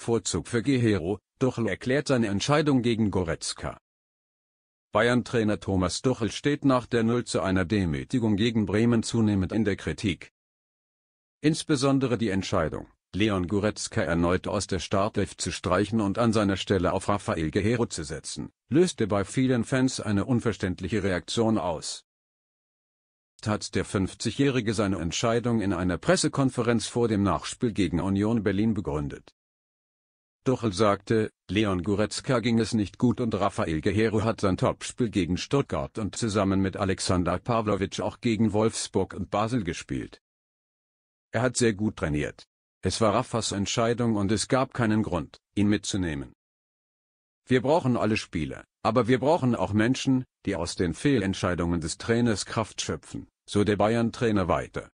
Vorzug für Guerrero, Tuchel erklärt seine Entscheidung gegen Goretzka. Bayern-Trainer Thomas Tuchel steht nach der 0 zu einer Demütigung gegen Bremen zunehmend in der Kritik. Insbesondere die Entscheidung, Leon Goretzka erneut aus der Startelf zu streichen und an seiner Stelle auf Rafael Guerrero zu setzen, löste bei vielen Fans eine unverständliche Reaktion aus. Hat der 50-Jährige seine Entscheidung in einer Pressekonferenz vor dem Nachspiel gegen Union Berlin begründet. Tuchel sagte, Leon Goretzka ging es nicht gut und Rafael Guerrero hat sein Topspiel gegen Stuttgart und zusammen mit Alexander Pavlovic auch gegen Wolfsburg und Basel gespielt. Er hat sehr gut trainiert. Es war Rafas Entscheidung und es gab keinen Grund, ihn mitzunehmen. Wir brauchen alle Spieler, aber wir brauchen auch Menschen, die aus den Fehlentscheidungen des Trainers Kraft schöpfen, so der Bayern-Trainer weiter.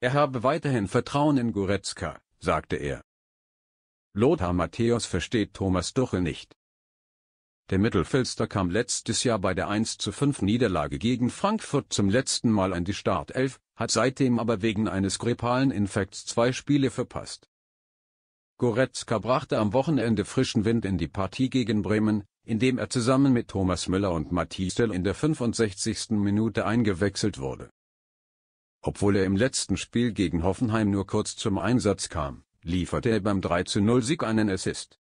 Er habe weiterhin Vertrauen in Goretzka, sagte er. Lothar Matthäus versteht Thomas Tuchel nicht. Der Mittelfilster kam letztes Jahr bei der 1 zu 5 Niederlage gegen Frankfurt zum letzten Mal an die Startelf, hat seitdem aber wegen eines grippalen Infekts zwei Spiele verpasst. Goretzka brachte am Wochenende frischen Wind in die Partie gegen Bremen, indem er zusammen mit Thomas Müller und Matthias Dell in der 65. Minute eingewechselt wurde. Obwohl er im letzten Spiel gegen Hoffenheim nur kurz zum Einsatz kam lieferte er beim 3-0-Sieg einen Assist.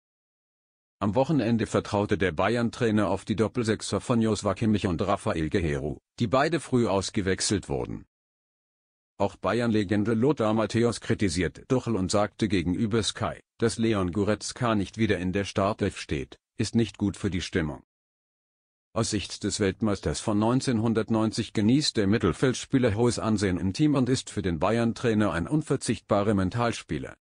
Am Wochenende vertraute der Bayern-Trainer auf die Doppelsechser von Josua Kimmich und Rafael Guerrero, die beide früh ausgewechselt wurden. Auch Bayern-Legende Lothar Matthäus kritisierte Duchel und sagte gegenüber Sky, dass Leon Goretzka nicht wieder in der Startelf steht, ist nicht gut für die Stimmung. Aus Sicht des Weltmeisters von 1990 genießt der Mittelfeldspieler hohes Ansehen im Team und ist für den Bayern-Trainer ein unverzichtbarer Mentalspieler.